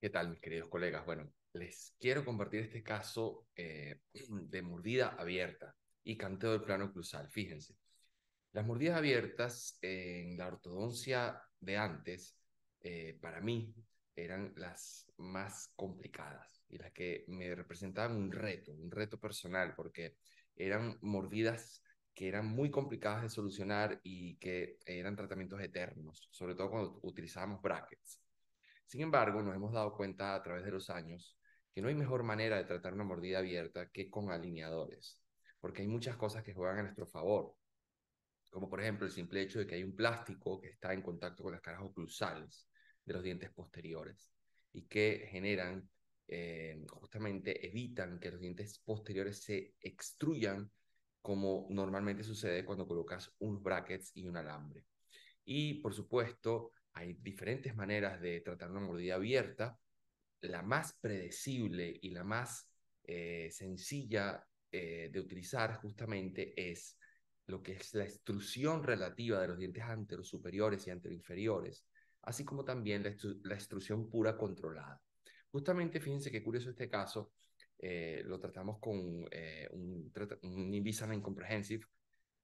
¿Qué tal, mis queridos colegas? Bueno, les quiero compartir este caso eh, de mordida abierta y canteo del plano cruzal. Fíjense, las mordidas abiertas en la ortodoncia de antes, eh, para mí, eran las más complicadas y las que me representaban un reto, un reto personal, porque eran mordidas que eran muy complicadas de solucionar y que eran tratamientos eternos, sobre todo cuando utilizábamos brackets. Sin embargo, nos hemos dado cuenta a través de los años que no hay mejor manera de tratar una mordida abierta que con alineadores, porque hay muchas cosas que juegan a nuestro favor, como por ejemplo el simple hecho de que hay un plástico que está en contacto con las caras oclusales de los dientes posteriores y que generan, eh, justamente evitan que los dientes posteriores se extruyan como normalmente sucede cuando colocas unos brackets y un alambre. Y por supuesto, hay diferentes maneras de tratar una mordida abierta. La más predecible y la más eh, sencilla eh, de utilizar justamente es lo que es la extrusión relativa de los dientes anteros superiores y anteroinferiores, así como también la, extrusión pura controlada. Justamente, fíjense qué curioso este caso, eh, lo tratamos con un, un Invisalign Comprehensive,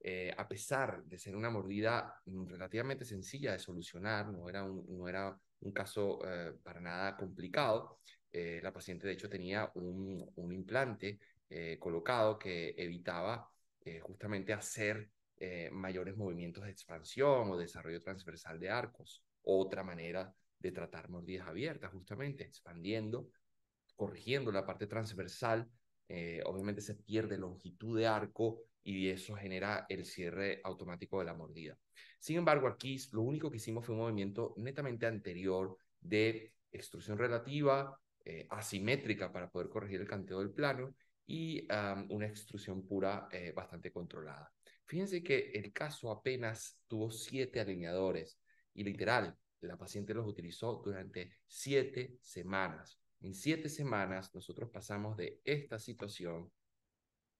eh, a pesar de ser una mordida mm, relativamente sencilla de solucionar, no era un, no era un caso eh, para nada complicado, eh, la paciente de hecho tenía un implante colocado que evitaba justamente hacer mayores movimientos de expansión o desarrollo transversal de arcos. Otra manera de tratar mordidas abiertas, justamente expandiendo, corrigiendo la parte transversal eh, obviamente se pierde longitud de arco y eso genera el cierre automático de la mordida. Sin embargo, aquí lo único que hicimos fue un movimiento netamente anterior de extrusión relativa, eh, asimétrica para poder corregir el canteo del plano y una extrusión pura eh, bastante controlada. Fíjense que el caso apenas tuvo siete alineadores y literal, la paciente los utilizó durante siete semanas. En siete semanas nosotros pasamos de esta situación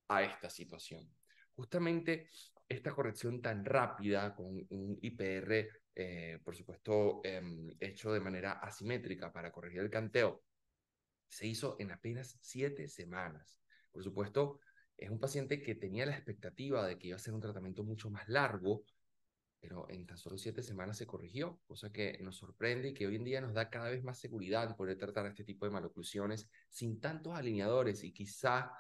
a esta situación. Justamente esta corrección tan rápida con un IPR, eh, por supuesto, em, hecho de manera asimétrica para corregir el canteo, se hizo en apenas siete semanas. Por supuesto, es un paciente que tenía la expectativa de que iba a ser un tratamiento mucho más largo, pero en tan solo siete semanas se corrigió, cosa que nos sorprende y que hoy en día nos da cada vez más seguridad poder tratar este tipo de maloclusiones sin tantos alineadores y quizá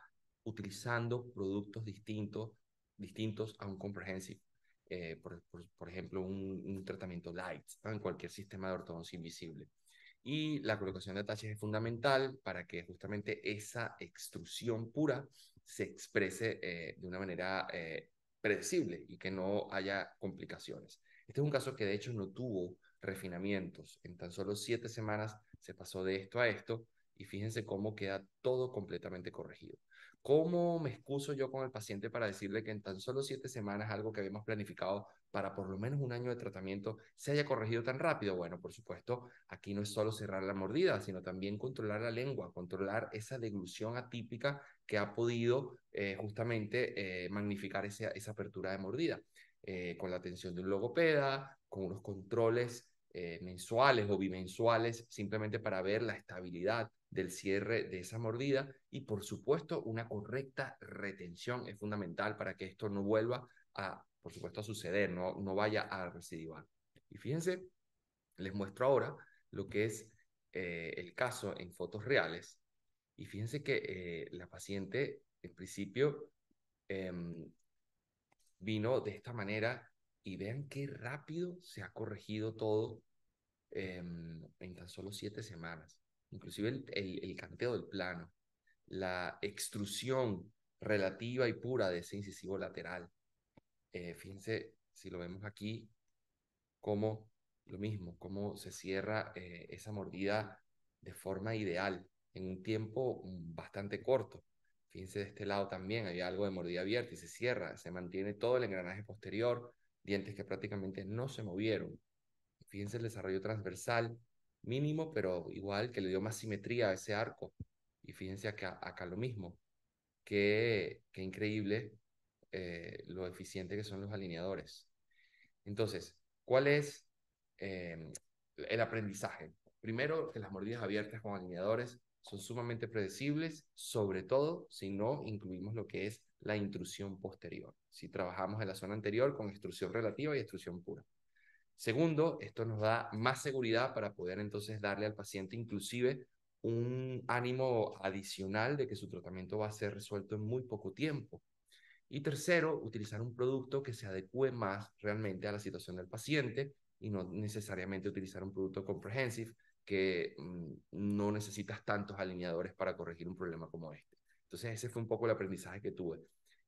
utilizando productos distintos, distintos a un comprehensive. Eh, por, ejemplo, un, tratamiento light en cualquier sistema de ortodoncia invisible. Y la colocación de taches es fundamental para que justamente esa extrusión pura se exprese eh, de una manera eh, predecible y que no haya complicaciones. Este es un caso que de hecho no tuvo refinamientos. En tan solo siete semanas se pasó de esto a esto y fíjense cómo queda todo completamente corregido. ¿Cómo me excuso yo con el paciente para decirle que en tan solo siete semanas algo que habíamos planificado para por lo menos un año de tratamiento se haya corregido tan rápido? Bueno, por supuesto, aquí no es solo cerrar la mordida, sino también controlar la lengua, controlar esa deglución atípica que ha podido eh, justamente eh, magnificar esa, apertura de mordida, eh, con la atención de un logopeda, con unos controles eh, mensuales o bimensuales, simplemente para ver la estabilidad del cierre de esa mordida. Y por supuesto, una correcta retención es fundamental para que esto no vuelva a, por supuesto, a suceder, no, no vaya a residuar. Y fíjense, les muestro ahora lo que es eh, el caso en fotos reales. Y fíjense que eh, la paciente, en principio, em, vino de esta manera y vean qué rápido se ha corregido todo em, en tan solo siete semanas. Inclusive el, canteo del plano, la extrusión relativa y pura de ese incisivo lateral. Eh, fíjense, si lo vemos aquí, cómo lo mismo, cómo se cierra eh, esa mordida de forma ideal en un tiempo mm, bastante corto. Fíjense de este lado también, hay algo de mordida abierta y se cierra, se mantiene todo el engranaje posterior, dientes que prácticamente no se movieron. Fíjense el desarrollo transversal mínimo, pero igual que le dio más simetría a ese arco. Y fíjense acá, acá lo mismo. Qué, qué increíble eh, lo eficiente que son los alineadores. Entonces, ¿cuál es em, el aprendizaje? Primero, que las mordidas abiertas con alineadores son sumamente predecibles, sobre todo si no incluimos lo que es la intrusión posterior, si trabajamos en la zona anterior con extrusión relativa y extrusión pura. Segundo, esto nos da más seguridad para poder entonces darle al paciente inclusive un ánimo adicional de que su tratamiento va a ser resuelto en muy poco tiempo. Y tercero, utilizar un producto que se adecue más realmente a la situación del paciente y no necesariamente utilizar un producto comprehensive que mm, no necesitas tantos alineadores para corregir un problema como este. Entonces ese fue un poco el aprendizaje que tuve.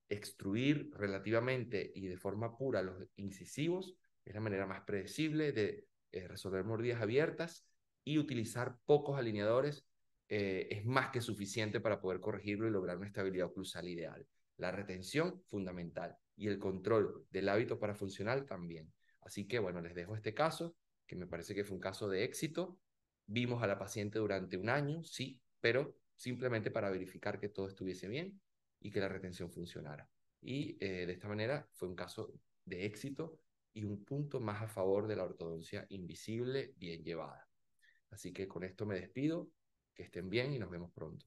Extruir relativamente y de forma pura los incisivos es la manera más predecible de eh, resolver mordidas abiertas y utilizar pocos alineadores eh, es más que suficiente para poder corregirlo y lograr una estabilidad oclusal ideal. La retención, fundamental, y el control del hábito para funcionar también. Así que bueno, les dejo este caso, que me parece que fue un caso de éxito Vimos a la paciente durante un año, sí, pero simplemente para verificar que todo estuviese bien y que la retención funcionara. Y eh, de esta manera fue un caso de éxito y un punto más a favor de la ortodoncia invisible bien llevada. Así que con esto me despido, que estén bien y nos vemos pronto.